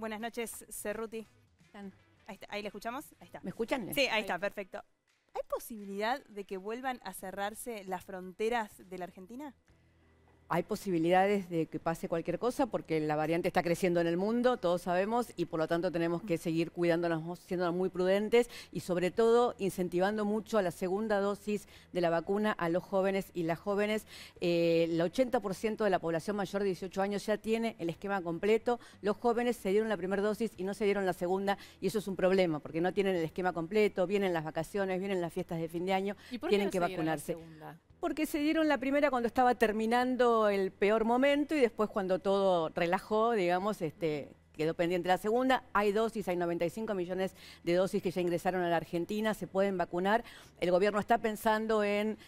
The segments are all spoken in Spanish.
Buenas noches, Cerruti. Ahí, está, ahí le escuchamos. Ahí está. ¿Me escuchan? Sí, ahí está, perfecto. ¿Hay posibilidad de que vuelvan a cerrarse las fronteras de la Argentina? hay posibilidades de que pase cualquier cosa porque la variante está creciendo en el mundo, todos sabemos, y por lo tanto tenemos que seguir cuidándonos, siendo muy prudentes y sobre todo incentivando mucho a la segunda dosis de la vacuna a los jóvenes y las jóvenes. Eh, el 80% de la población mayor de 18 años ya tiene el esquema completo, los jóvenes se dieron la primera dosis y no se dieron la segunda y eso es un problema porque no tienen el esquema completo, vienen las vacaciones, vienen las fiestas de fin de año, ¿Y tienen que vacunarse. porque se dieron la primera cuando estaba terminando el peor momento y después cuando todo relajó, digamos, este, quedó pendiente la segunda. Hay dosis, hay 95 millones de dosis que ya ingresaron a la Argentina, se pueden vacunar. El gobierno está pensando en,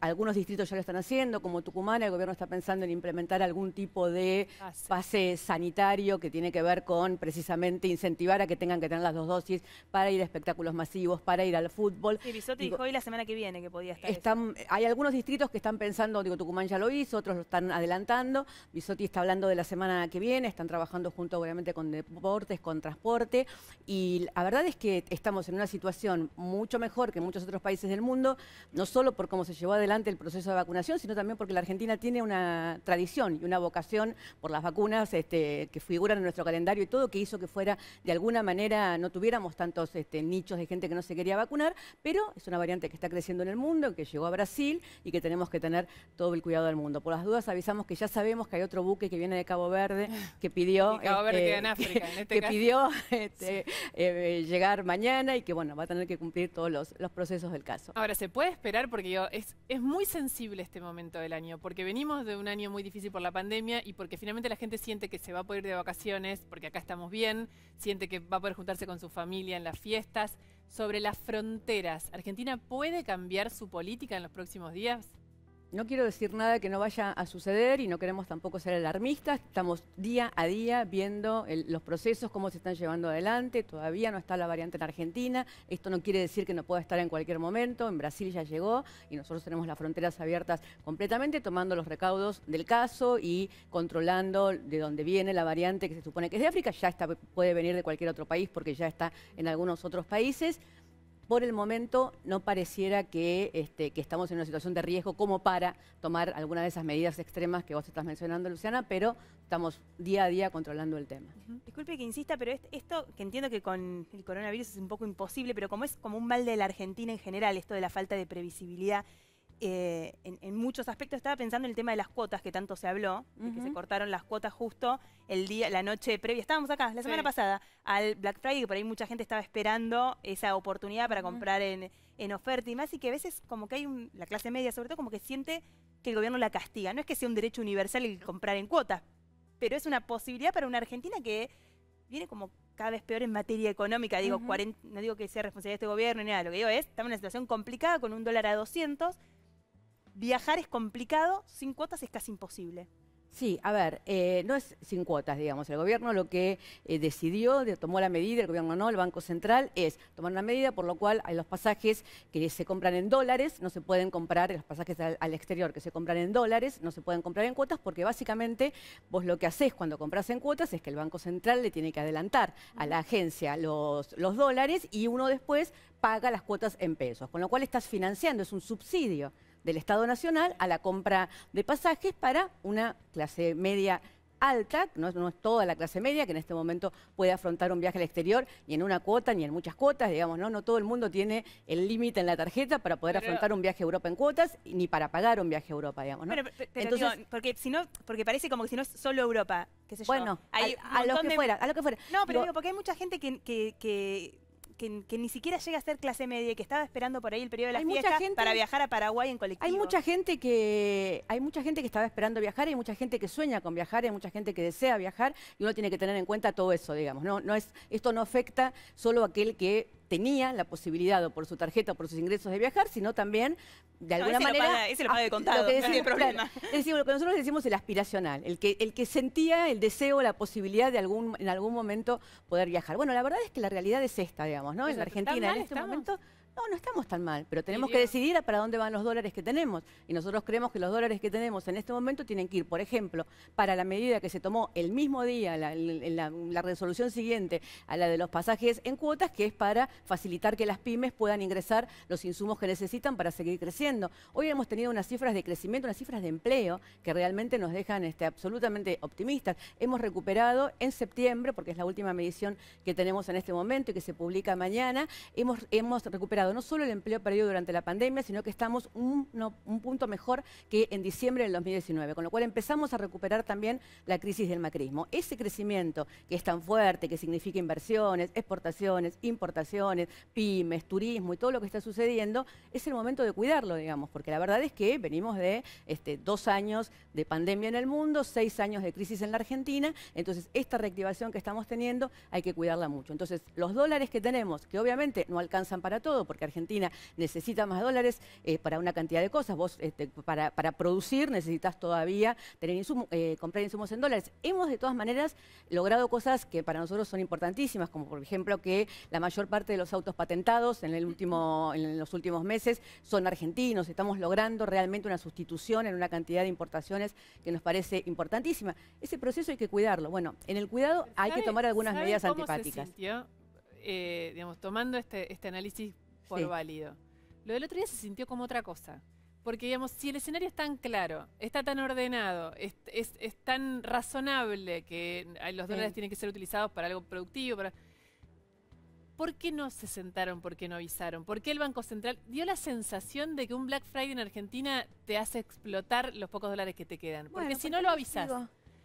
algunos distritos ya lo están haciendo, como Tucumán, el gobierno está pensando en implementar algún tipo de pase sanitario que tiene que ver con precisamente incentivar a que tengan que tener las dos dosis para ir a espectáculos masivos, para ir al fútbol. Sí, Bisotti dijo hoy la semana que viene que podía estar. Hay algunos distritos que están pensando, digo, Tucumán ya lo hizo, otros lo están adelantando. Bisotti está hablando de la semana que viene, están trabajando junto obviamente con deportes, con transporte, y la verdad es que estamos en una situación mucho mejor que muchos otros países del mundo, no solo por cómo se llevó adelante el proceso de vacunación, sino también porque la Argentina tiene una tradición y una vocación por las vacunas este, que figuran en nuestro calendario y todo, que hizo que fuera, de alguna manera, no tuviéramos tantos este, nichos de gente que no se quería vacunar, pero es una variante que está creciendo en el mundo, que llegó a Brasil y que tenemos que tener todo el cuidado del mundo. Por las dudas avisamos que ya sabemos que hay otro buque que viene de Cabo Verde que pidió... Cabo este, África, que este pidió este, eh, llegar mañana y que bueno, va a tener que cumplir todos los, procesos del caso. Ahora, ¿se puede esperar? Porque es muy sensible este momento del año, porque venimos de un año muy difícil por la pandemia y porque finalmente la gente siente que se va a poder ir de vacaciones, porque acá estamos bien, siente que va a poder juntarse con su familia en las fiestas. Sobre las fronteras, ¿Argentina puede cambiar su política en los próximos días? no quiero decir nada que no vaya a suceder y no queremos tampoco ser alarmistas. Estamos día a día viendo los procesos, cómo se están llevando adelante. Todavía no está la variante en Argentina. Esto no quiere decir que no pueda estar en cualquier momento. En Brasil ya llegó y nosotros tenemos las fronteras abiertas completamente, tomando los recaudos del caso y controlando de dónde viene la variante que se supone que es de África. Ya puede venir de cualquier otro país porque ya está en algunos otros países por el momento no pareciera que, este, que, estamos en una situación de riesgo como para tomar alguna de esas medidas extremas que vos estás mencionando, Luciana, pero estamos día a día controlando el tema. Disculpe que insista, pero esto que entiendo que con el coronavirus es un poco imposible, pero como es como un mal de la Argentina en general, esto de la falta de previsibilidad, eh, en, muchos aspectos. Estaba pensando en el tema de las cuotas que tanto se habló, que se cortaron las cuotas justo el día, la noche previa. Estábamos acá la semana pasada al Black Friday, que por ahí mucha gente estaba esperando esa oportunidad para comprar en, oferta y más, y que a veces como que hay la clase media sobre todo como que siente que el gobierno la castiga. No es que sea un derecho universal el comprar en cuotas, pero es una posibilidad para una Argentina que viene como cada vez peor en materia económica. Digo, no digo que sea responsabilidad de este gobierno ni nada, lo que digo es, estamos en una situación complicada con un dólar a 200 viajar es complicado, sin cuotas es casi imposible. Sí, a ver, eh, no es sin cuotas, digamos. El gobierno lo que eh, decidió, tomó la medida, el gobierno no, el Banco Central, es tomar una medida por lo cual hay los pasajes que se compran en dólares, no se pueden comprar, los pasajes al, exterior que se compran en dólares, no se pueden comprar en cuotas, porque básicamente vos lo que haces cuando compras en cuotas es que el Banco Central le tiene que adelantar a la agencia los, los dólares y uno después paga las cuotas en pesos, con lo cual estás financiando, es un subsidio del Estado Nacional a la compra de pasajes para una clase media alta, no es, no es, toda la clase media que en este momento puede afrontar un viaje al exterior, ni en una cuota, ni en muchas cuotas, digamos, no, no todo el mundo tiene el límite en la tarjeta para poder afrontar un viaje a Europa en cuotas, ni para pagar un viaje a Europa, digamos, ¿no? Pero, Entonces, porque si porque parece como que si no es solo Europa, qué sé yo. Bueno, a, lo que fuera, a lo que fuera. No, pero digo, porque hay mucha gente que, que que, ni siquiera llega a ser clase media y que estaba esperando por ahí el periodo de las fiesta para viajar a Paraguay en colectivo. Hay mucha gente que hay mucha gente que estaba esperando viajar, hay mucha gente que sueña con viajar, hay mucha gente que desea viajar y uno tiene que tener en cuenta todo eso, digamos. No, no es esto no afecta solo a aquel que tenía la posibilidad o por su tarjeta o por sus ingresos de viajar, sino también de alguna manera... ese lo paga de ah, contado, lo que decimos, no problema. lo que nosotros decimos el aspiracional, el que, el que sentía el deseo, la posibilidad de algún, en algún momento poder viajar. Bueno, la verdad es que la realidad es esta, digamos, ¿no? en Argentina en este momento no, no estamos tan mal, pero tenemos que decidir para dónde van los dólares que tenemos. Y nosotros creemos que los dólares que tenemos en este momento tienen que ir, por ejemplo, para la medida que se tomó el mismo día, la, resolución siguiente a la de los pasajes en cuotas, que es para facilitar que las pymes puedan ingresar los insumos que necesitan para seguir creciendo. Hoy hemos tenido unas cifras de crecimiento, unas cifras de empleo que realmente nos dejan este, absolutamente optimistas. Hemos recuperado en septiembre, porque es la última medición que tenemos en este momento y que se publica mañana, hemos recuperado no solo el empleo perdido durante la pandemia, sino que estamos un, un punto mejor que en diciembre del 2019, con lo cual empezamos a recuperar también la crisis del macrismo. Ese crecimiento que es tan fuerte, que significa inversiones, exportaciones, importaciones, pymes, turismo y todo lo que está sucediendo, es el momento de cuidarlo, digamos, porque la verdad es que venimos de este, dos años de pandemia en el mundo, seis años de crisis en la Argentina, entonces esta reactivación que estamos teniendo hay que cuidarla mucho. Entonces, los dólares que tenemos, que obviamente no alcanzan para todo, porque Argentina necesita más dólares eh, para una cantidad de cosas. Vos, este, para, producir, necesitas todavía tener eh, comprar insumos en dólares. Hemos, de todas maneras, logrado cosas que para nosotros son importantísimas, como por ejemplo que la mayor parte de los autos patentados en, los últimos meses son argentinos. Estamos logrando realmente una sustitución en una cantidad de importaciones que nos parece importantísima. Ese proceso hay que cuidarlo. Bueno, en el cuidado hay que tomar algunas medidas antipáticas. Se sintió, eh, digamos, tomando este, este análisis por válido. Lo del otro día se sintió como otra cosa. Porque, digamos, si el escenario es tan claro, está tan ordenado, es, tan razonable que eh, los dólares tienen que ser utilizados para algo productivo, para... ¿Por qué no se sentaron? ¿Por qué no avisaron? ¿Por qué el Banco Central dio la sensación de que un Black Friday en Argentina te hace explotar los pocos dólares que te quedan? Porque si no lo avisas.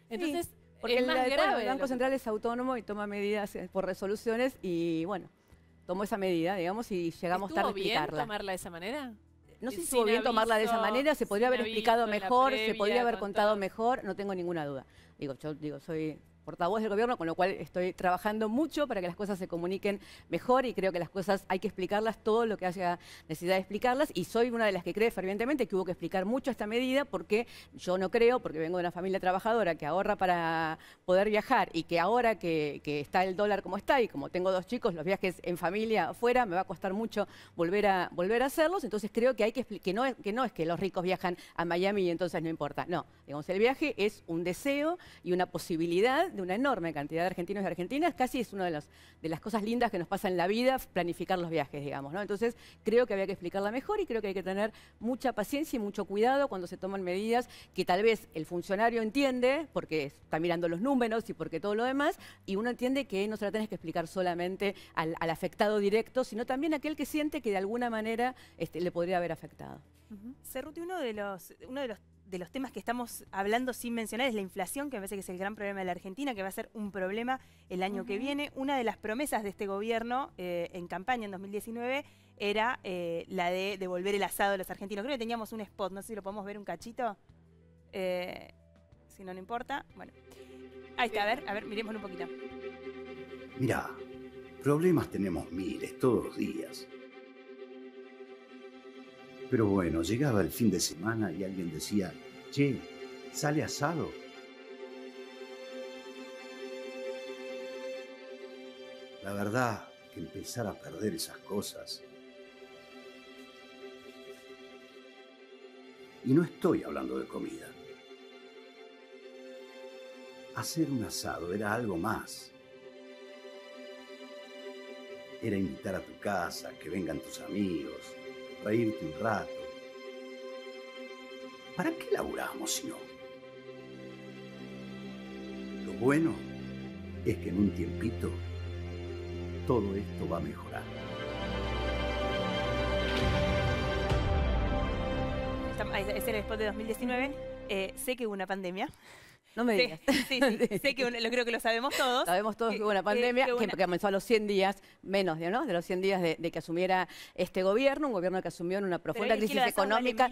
Entonces, porque es más grave. El Banco Central es autónomo y toma medidas eh, por resoluciones y bueno, tomó esa medida, digamos, y llegamos tarde a explicarla. bien tomarla de esa manera? No sé eh, si estuvo bien tomarla de esa manera, se podría haber explicado mejor, se podría haber contado mejor, no tengo ninguna duda. Digo, yo digo, soy portavoz del gobierno, con lo cual estoy trabajando mucho para que las cosas se comuniquen mejor y creo que las cosas hay que explicarlas todo lo que haya necesidad de explicarlas y soy una de las que cree fervientemente que hubo que explicar mucho esta medida porque yo no creo, porque vengo de una familia trabajadora que ahorra para poder viajar y que ahora que, está el dólar como está y como tengo dos chicos, los viajes en familia afuera me va a costar mucho volver a, volver a hacerlos, entonces creo que hay que no, que no es que los ricos viajan a Miami y entonces no importa, no, digamos, el viaje es un deseo y una posibilidad de una enorme cantidad de argentinos y argentinas, casi es una de, los, de las cosas lindas que nos pasa en la vida, planificar los viajes, digamos, ¿no? Entonces, creo que había que explicarla mejor y creo que hay que tener mucha paciencia y mucho cuidado cuando se toman medidas que tal vez el funcionario entiende, porque está mirando los números y porque todo lo demás, y uno entiende que no se la tenés que explicar solamente al, afectado directo, sino también aquel que siente que de alguna manera este, le podría haber afectado. uno de los, uno de los de los temas que estamos hablando sin mencionar es la inflación, que me parece que es el gran problema de la Argentina, que va a ser un problema el año que viene. Una de las promesas de este gobierno eh, en campaña en 2019 era eh, la de devolver el asado a los argentinos. Creo que teníamos un spot, no sé si lo podemos ver un cachito. Eh, si no, no importa. Bueno, ahí está, a ver, a ver, miremoslo un poquito. Mirá, problemas tenemos miles todos los días pero bueno, llegaba el fin de semana y alguien decía, che, sale asado. La verdad que empezar a perder esas cosas. Y no estoy hablando de comida. Hacer un asado era algo más. Era invitar a tu casa, que vengan tus amigos, irte un rato. ¿Para qué laburamos si no? Lo bueno es que en un tiempito todo esto va a mejorar. Es el spot de 2019. Eh, sé que hubo una pandemia. No me digas. Sí, sí, sé que lo creo que lo sabemos todos. Sabemos todos que, hubo una pandemia que, comenzó a los 100 días, menos de, los 100 días de, que asumiera este gobierno, un gobierno que asumió en una profunda crisis económica.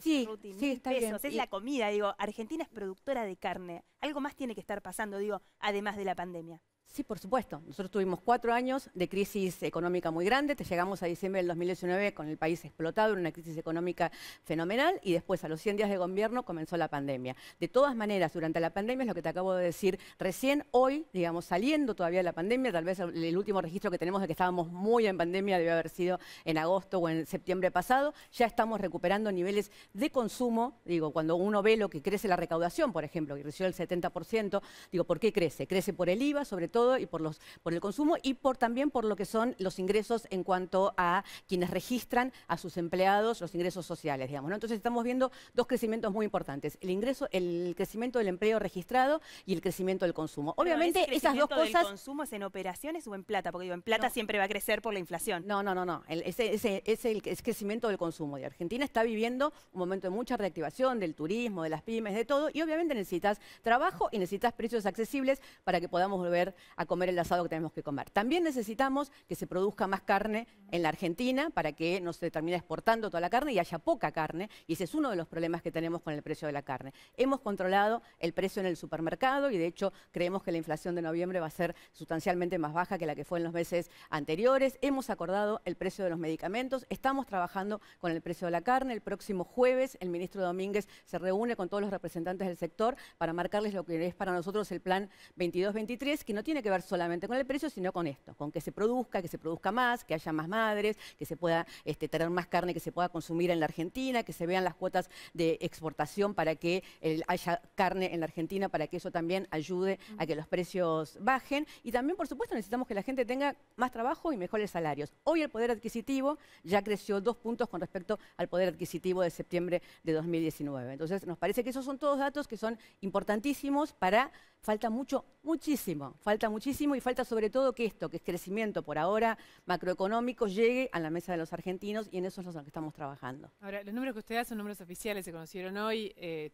sí, sí, está Bien. Es la comida, digo, Argentina es productora de carne. Algo más tiene que estar pasando, digo, además de la pandemia. Sí, por supuesto. Nosotros tuvimos cuatro años de crisis económica muy grande. Te llegamos a diciembre del 2019 con el país explotado en una crisis económica fenomenal y después a los 100 días de gobierno comenzó la pandemia. De todas maneras, durante la pandemia es lo que te acabo de decir recién hoy, digamos, saliendo todavía de la pandemia, tal vez el último registro que tenemos de que estábamos muy en pandemia debe haber sido en agosto o en septiembre pasado, ya estamos recuperando niveles de consumo. Digo, cuando uno ve lo que crece la recaudación, por ejemplo, que creció el 70%, digo, ¿por qué crece? Crece por el IVA, sobre todo todo y por los por el consumo y por también por lo que son los ingresos en cuanto a quienes registran a sus empleados los ingresos sociales, digamos. Entonces estamos viendo dos crecimientos muy importantes: el ingreso, el crecimiento del empleo registrado y el crecimiento del consumo. Obviamente esas dos cosas. ¿El consumo es en operaciones o en plata? Porque en plata siempre va a crecer por la inflación. No, no, no, no. ese, ese, crecimiento del consumo. de Argentina está viviendo un momento de mucha reactivación del turismo, de las pymes, de todo, y obviamente necesitas trabajo y necesitas precios accesibles para que podamos volver a comer el asado que tenemos que comer. También necesitamos que se produzca más carne en la Argentina para que no se termine exportando toda la carne y haya poca carne, y ese es uno de los problemas que tenemos con el precio de la carne. Hemos controlado el precio en el supermercado y de hecho creemos que la inflación de noviembre va a ser sustancialmente más baja que la que fue en los meses anteriores. Hemos acordado el precio de los medicamentos, estamos trabajando con el precio de la carne. El próximo jueves el ministro Domínguez se reúne con todos los representantes del sector para marcarles lo que es para nosotros el plan 22-23, que no tiene que ver solamente con el precio, sino con esto, con que se produzca, que se produzca más, que haya más madres, que se pueda este, tener más carne que se pueda consumir en la Argentina, que se vean las cuotas de exportación para que haya carne en la Argentina, para que eso también ayude a que los precios bajen. Y también, por supuesto, necesitamos que la gente tenga más trabajo y mejores salarios. Hoy el poder adquisitivo ya creció dos puntos con respecto al poder adquisitivo de septiembre de 2019. Entonces, nos parece que esos son todos datos que son importantísimos para... Falta mucho, muchísimo. Falta muchísimo y falta sobre todo que esto, que es crecimiento por ahora macroeconómico, llegue a la mesa de los argentinos y en eso es lo que estamos trabajando. Ahora, los números que usted da son números oficiales, se conocieron hoy, eh,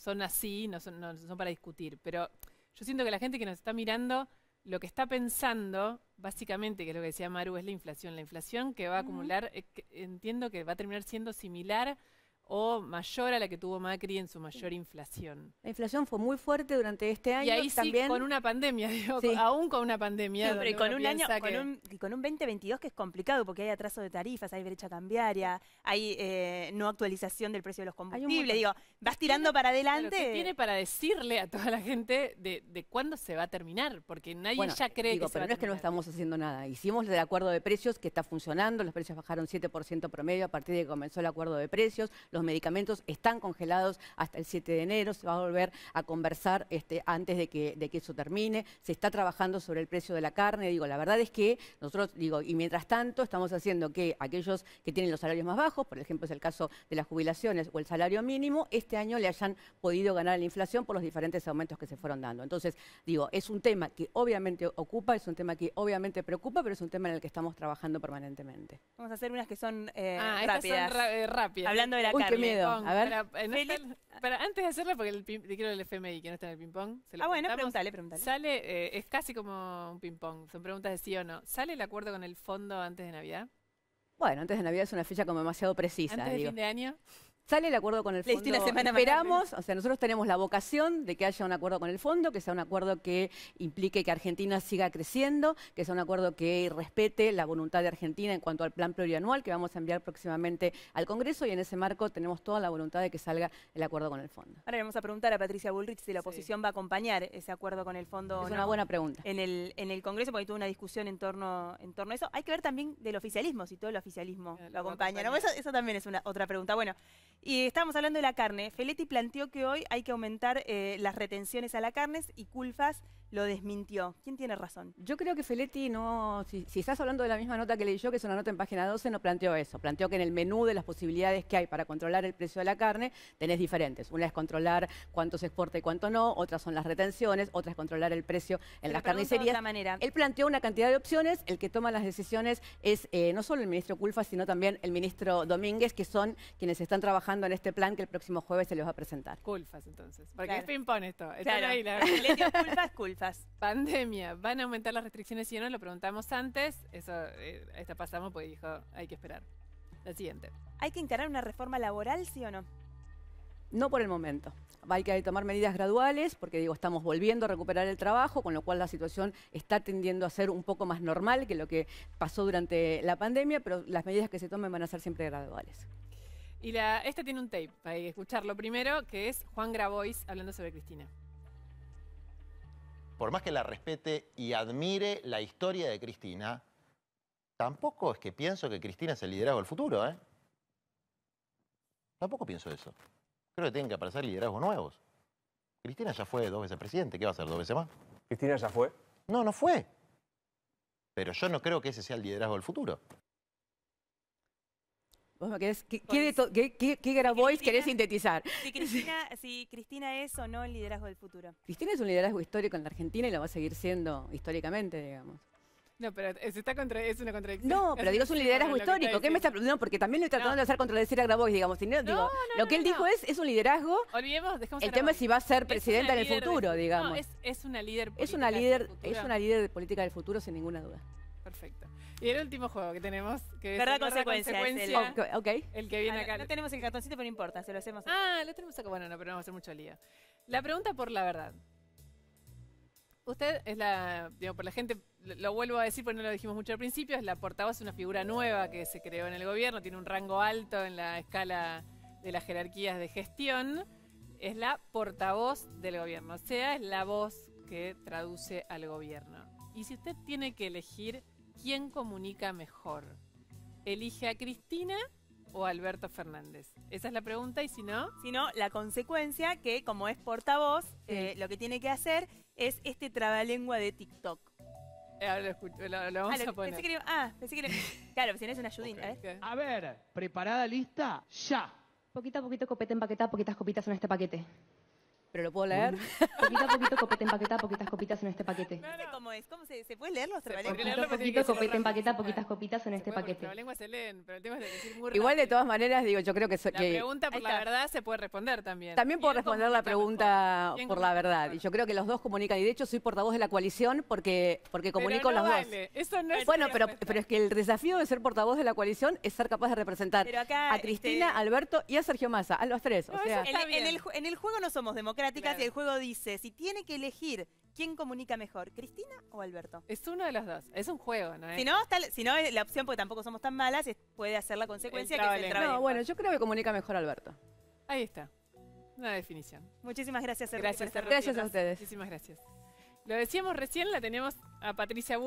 son así, no son, para discutir, pero yo siento que la gente que nos está mirando lo que está pensando, básicamente, que es lo que decía Maru, es la inflación. La inflación que va a acumular, eh, entiendo que va a terminar siendo similar o mayor a la que tuvo Macri en su mayor inflación. La inflación fue muy fuerte durante este año. Y ahí sí, con una pandemia, digo, aún con una pandemia. y con un año, con un, y con un 2022 que es complicado porque hay atraso de tarifas, hay brecha cambiaria, hay eh, no actualización del precio de los combustibles. Digo, vas tirando para adelante. ¿qué tiene para decirle a toda la gente de, cuándo se va a terminar? Porque nadie ya cree que pero se va no es que no estamos haciendo nada. Hicimos el acuerdo de precios que está funcionando, los precios bajaron 7% promedio a partir de que comenzó el acuerdo de precios. Los los medicamentos están congelados hasta el 7 de enero, se va a volver a conversar este, antes de que, eso termine, se está trabajando sobre el precio de la carne, digo, la verdad es que nosotros, digo, y mientras tanto estamos haciendo que aquellos que tienen los salarios más bajos, por ejemplo es el caso de las jubilaciones o el salario mínimo, este año le hayan podido ganar la inflación por los diferentes aumentos que se fueron dando. Entonces, digo, es un tema que obviamente ocupa, es un tema que obviamente preocupa, pero es un tema en el que estamos trabajando permanentemente. Vamos a hacer unas que son eh, ah, eh, rápidas. Hablando de la qué miedo. A ver. Eh, antes de hacerlo porque el, quiero el FMI que no está en el ping-pong. Ah, bueno, pregúntale, pregúntale. Sale, eh, es casi como un ping-pong. Son preguntas de sí o no. ¿Sale el acuerdo con el fondo antes de Navidad? Bueno, antes de Navidad es una fecha como demasiado precisa. ¿Antes de fin de año? Sale el acuerdo con el fondo. Esperamos, o sea, nosotros tenemos la vocación de que haya un acuerdo con el fondo, que sea un acuerdo que implique que Argentina siga creciendo, que sea un acuerdo que respete la voluntad de Argentina en cuanto al plan plurianual que vamos a enviar próximamente al Congreso y en ese marco tenemos toda la voluntad de que salga el acuerdo con el fondo. Ahora le vamos a preguntar a Patricia Bullrich si la oposición va a acompañar ese acuerdo con el fondo. Es una buena pregunta. En el, en el Congreso, porque toda una discusión en torno, en torno a eso. Hay que ver también del oficialismo, si todo el oficialismo eh, lo, acompaña. Eso, eso también es una otra pregunta. Bueno. Y estábamos hablando de la carne. Feletti planteó que hoy hay que aumentar eh, las retenciones a la carne y culfas lo desmintió. ¿Quién tiene razón? Yo creo que Feletti no, si, estás hablando de la misma nota que leí yo, que es una nota en página 12, no planteó eso. Planteó que en el menú de las posibilidades que hay para controlar el precio de la carne, tenés diferentes. Una es controlar cuánto se exporta y cuánto no, otras son las retenciones, Otra es controlar el precio en las carnicerías. De manera. Él planteó una cantidad de opciones, el que toma las decisiones es eh, no solo el ministro Culfas, sino también el ministro Domínguez, que son quienes están trabajando en este plan que el próximo jueves se les va a presentar. Culfas, entonces. Porque qué es ping esto. claro. ahí, la... Feletti es culpa, es culpa pandemia, van a aumentar las restricciones si no lo preguntamos antes, eso eh, esta pasamos porque dijo, hay que esperar. La siguiente. ¿Hay que encarar una reforma laboral, sí o no? No por el momento. Hay que tomar medidas graduales porque digo, estamos volviendo a recuperar el trabajo, con lo cual la situación está tendiendo a ser un poco más normal que lo que pasó durante la pandemia, pero las medidas que se tomen van a ser siempre graduales. Y la, esta tiene un tape, para escucharlo primero, que es Juan Grabois hablando sobre Cristina por más que la respete y admire la historia de Cristina, tampoco es que pienso que Cristina es el liderazgo del futuro, ¿eh? Tampoco pienso eso. Creo que tienen que aparecer liderazgos nuevos. Cristina ya fue dos veces presidente, ¿qué va a ser dos veces más? ¿Cristina ya fue? No, no fue. Pero yo no creo que ese sea el liderazgo del futuro. Vos ¿qué, Grabois querés sintetizar? Si Cristina, es o no el liderazgo del futuro. Cristina es un liderazgo histórico en la Argentina y lo va a seguir siendo históricamente, digamos. No, pero es, está contra, una contradicción. No, pero digo, es un liderazgo histórico. ¿Qué me está preguntando? porque también lo he tratando de hacer contradecir a Grabois, digamos. lo que él dijo es, es un liderazgo. El tema es si va a ser presidenta en el futuro, digamos. Es, una líder política. Es una líder, es una líder de política del futuro, sin ninguna duda. Perfecto. Y el último juego que tenemos, que es consecuencia. el... que viene acá. No, tenemos el cartoncito, pero no importa, se lo hacemos. Ah, lo tenemos acá. Bueno, no, pero no vamos a hacer mucho lío. La pregunta por la verdad. Usted es la, digo, por la gente, lo vuelvo a decir porque no lo dijimos mucho al principio, es la portavoz, una figura nueva que se creó en el gobierno, tiene un rango alto en la escala de las jerarquías de gestión. Es la portavoz del gobierno, o sea, es la voz que traduce al gobierno. Y si usted tiene que elegir ¿quién comunica mejor? ¿Elige a Cristina o a Alberto Fernández? Esa es la pregunta y si no... Si no, la consecuencia que como es portavoz, eh, lo que tiene que hacer es este trabalengua de TikTok. Eh, ahora lo, escucho, vamos ah, a poner. ah, pensé que Claro, si no es una ayudita. ¿eh? A ver, ¿preparada, lista? ¡Ya! Poquito a poquito, copete en poquitas copitas en este paquete pero lo puedo leer. Poquito a poquito, copete empaqueta, poquitas copitas en este paquete. No, ¿cómo es? ¿Cómo se, se puede leerlo? los Poquito a poquito, copete empaqueta, poquitas copitas en este paquete. La lengua se leen, pero el tema es decir muy Igual de todas maneras, digo, yo creo que... la pregunta por la verdad se puede responder también. También puedo responder la pregunta por la verdad. Y yo creo que los dos comunican. Y de hecho soy portavoz de la coalición porque, porque comunico los dos. Eso no es bueno, pero, pero es que el desafío de ser portavoz de la coalición es ser capaz de representar a Cristina, este Alberto y a Sergio Massa, a los tres. o sea, en, el, juego no somos democráticos y el juego dice, si tiene que elegir quién comunica mejor, Cristina o Alberto. Es uno de los dos, es un juego, ¿no? Si no, la opción, porque tampoco somos tan malas, puede hacer la consecuencia que es el trabajo. No, bueno, yo creo que comunica mejor Alberto. Ahí está, una definición. Muchísimas gracias, Gracias, Gracias a ustedes. Muchísimas gracias. Lo decíamos recién, la tenemos a Patricia